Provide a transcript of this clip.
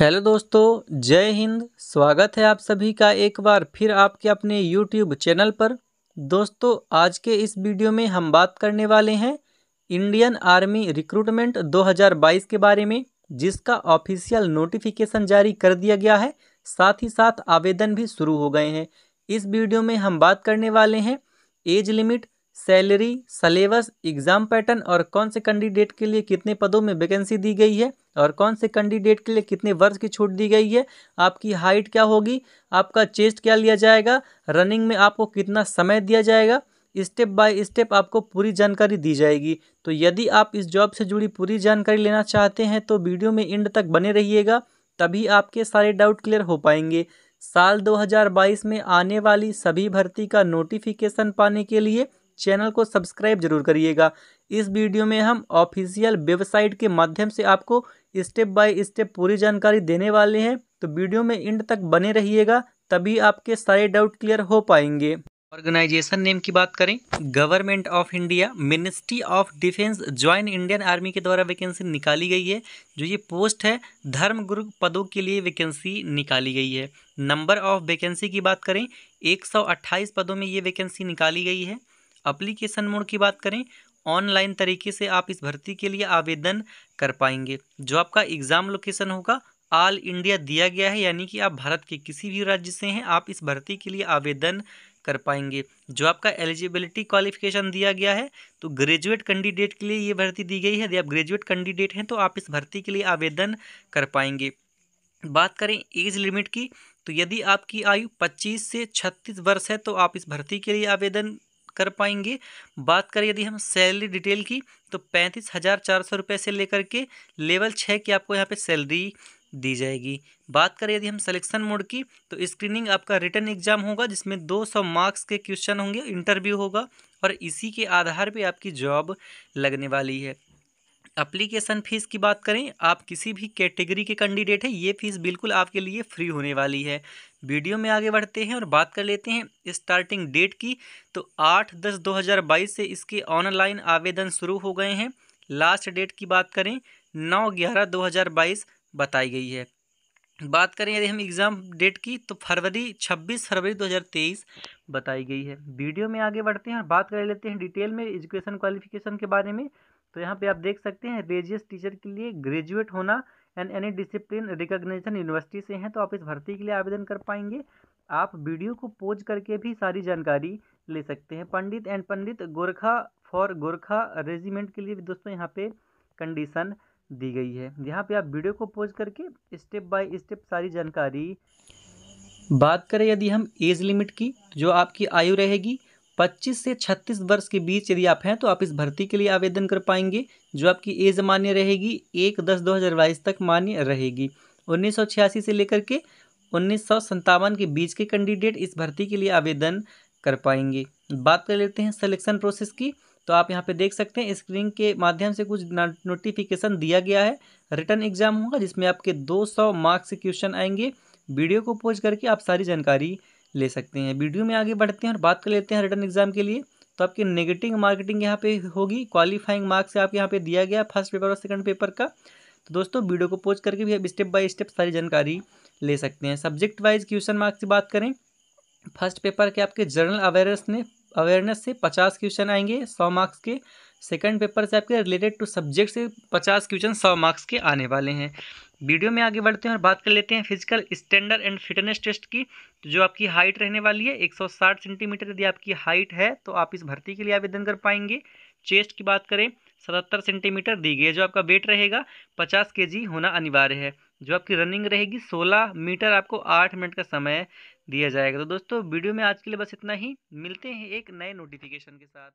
hello दोस्तों जय हिंद स्वागत है आप सभी का एक बार फिर आपके अपने यूट्यूब चैनल पर दोस्तों आज के इस वीडियो में हम बात करने वाले हैं इंडियन आर्मी रिक्रूटमेंट 2022 के बारे में जिसका ऑफिशियल नोटिफिकेशन जारी कर दिया गया है साथ ही साथ आवेदन भी शुरू हो गए हैं इस वीडियो में हम बात करने वाले हैं age limit salary syllabus exam pattern और कौन से कैंडिडेट के लिए कितने पदों में वैकेंसी दी गई है और कौन से कैंडिडेट के लिए कितने वर्ष की छूट दी गई है आपकी हाइट क्या होगी आपका चेस्ट क्या लिया जाएगा रनिंग में आपको कितना समय दिया जाएगा स्टेप बाय स्टेप आपको पूरी जानकारी दी जाएगी तो यदि आप इस जॉब से जुड़ी पूरी जानकारी लेना चाहते हैं तो वीडियो में एंड तक बने रहिएगा तभी आपके सारे डाउट क्लियर हो पाएंगे साल 2022 में आने वाली सभी भर्ती का नोटिफिकेशन पाने के लिए चैनल को सब्सक्राइब जरूर करिएगा इस वीडियो में हम ऑफिशियल वेबसाइट के माध्यम से आपको स्टेप बाय स्टेप पूरी जानकारी देने वाले हैं तो वीडियो में एंड तक बने रहिएगा तभी आपके सारे डाउट क्लियर हो पाएंगे ऑर्गेनाइजेशन नेम की बात करें government of India ministry of defence join Indian army के द्वारा वैकेंसी निकाली गई है जो ये पोस्ट है धर्मगुरु पदों के लिए वैकेंसी निकाली गई है नंबर ऑफ वैकेंसी की बात करें 128 पदों में ये वैकेंसी निकाली गई है अप्लीकेशन मोड की बात करें ऑनलाइन तरीके से आप इस भर्ती के लिए आवेदन कर पाएंगे जो आपका एग्ज़ाम लोकेशन होगा ऑल इंडिया दिया गया है यानी कि आप भारत के किसी भी राज्य से हैं आप इस भर्ती के लिए आवेदन कर पाएंगे जो आपका एलिजिबिलिटी क्वालिफिकेशन दिया गया है तो ग्रेजुएट कैंडिडेट के लिए ये भर्ती दी गई है यदि आप ग्रेजुएट कैंडिडेट हैं तो आप इस भर्ती के लिए आवेदन कर पाएंगे बात करें एज लिमिट की तो यदि आपकी आयु 25 से 36 वर्ष है तो आप इस भर्ती के लिए आवेदन कर पाएंगे बात करें यदि हम सैलरी डिटेल की तो पैंतीस हज़ार चार सौ रुपये से लेकर के लेवल छः की आपको यहाँ पे सैलरी दी जाएगी बात करें यदि हम सिलेक्शन मोड की तो स्क्रीनिंग आपका रिटर्न एग्जाम होगा जिसमें 200 मार्क्स के क्वेश्चन होंगे इंटरव्यू होगा और इसी के आधार पे आपकी जॉब लगने वाली है अप्लीकेशन फ़ीस की बात करें आप किसी भी कैटेगरी के कैंडिडेट हैं ये फ़ीस बिल्कुल आपके लिए फ्री होने वाली है वीडियो में आगे बढ़ते हैं और बात कर लेते हैं स्टार्टिंग डेट की तो आठ दस दो हज़ार बाईस से इसके ऑनलाइन आवेदन शुरू हो गए हैं लास्ट डेट की बात करें नौ ग्यारह दो हज़ार बाईस बताई गई है बात करें यदि हम एग्ज़ाम डेट की तो फरवरी छब्बीस फरवरी दो हज़ार तेईस बताई गई है वीडियो में आगे बढ़ते हैं और बात कर लेते हैं डिटेल में एजुकेशन क्वालिफिकेशन के बारे में तो यहाँ पे आप देख सकते हैं रेजियस टीचर के लिए ग्रेजुएट होना and any discipline recognition university से हैं तो आप इस भर्ती के लिए आवेदन कर पाएंगे आप वीडियो को पोज करके भी सारी जानकारी ले सकते हैं Pandit and Pandit Gorkha for Gorkha regiment के लिए भी दोस्तों यहाँ पे कंडीशन दी गई है यहाँ पे आप वीडियो को पोज करके स्टेप बाय स्टेप सारी जानकारी बात करें यदि हम एज लिमिट की जो आपकी आयु रहेगी 25 से 36 वर्ष के बीच यदि आप हैं तो आप इस भर्ती के लिए आवेदन कर पाएंगे जो आपकी एज मान्य रहेगी एक दस दो हज़ार बाईस तक मान्य रहेगी उन्नीस सौ छियासी से लेकर के उन्नीस सौ संतावन के बीच के कैंडिडेट इस भर्ती के लिए आवेदन कर पाएंगे बात कर लेते हैं सिलेक्शन प्रोसेस की तो आप यहाँ पे देख सकते हैं स्क्रीन के माध्यम से कुछ नोटिफिकेशन दिया गया है रिटर्न एग्जाम होगा जिसमें आपके 200 मार्क्स के क्वेश्चन आएंगे वीडियो को पोज करके आप सारी जानकारी ले सकते हैं वीडियो में आगे बढ़ते हैं और बात कर लेते हैं रिटर्न एग्जाम के लिए तो आपकी नेगेटिव मार्केटिंग यहाँ पे होगी क्वालिफाइंग मार्क्स आपके यहाँ पे दिया गया फर्स्ट पेपर और सेकंड पेपर का तो दोस्तों वीडियो को पोज करके भी आप स्टेप बाय स्टेप सारी जानकारी ले सकते हैं सब्जेक्ट वाइज क्वेश्चन मार्क्स की बात करें फर्स्ट पेपर के आपके जनरल अवेयरनेस ने अवेयरनेस से पचास क्वेश्चन आएंगे सौ मार्क्स के सेकंड पेपर से आपके रिलेटेड टू सब्जेक्ट से पचास क्वेश्चन सौ मार्क्स के आने वाले हैं वीडियो में आगे बढ़ते हैं और बात कर लेते हैं physical standard and fitness test की जो आपकी हाइट रहने वाली है 160 सेंटीमीटर यदि आपकी हाइट है तो आप इस भर्ती के लिए आवेदन कर पाएंगे चेस्ट की बात करें सतहत्तर सेंटीमीटर दी गई है जो आपका वेट रहेगा पचास के जी होना अनिवार्य है जो आपकी रनिंग रहेगी सोलह मीटर आपको आठ मिनट का समय दिया जाएगा तो दोस्तों वीडियो में आज के लिए बस इतना ही मिलते हैं एक नए नोटिफिकेशन के साथ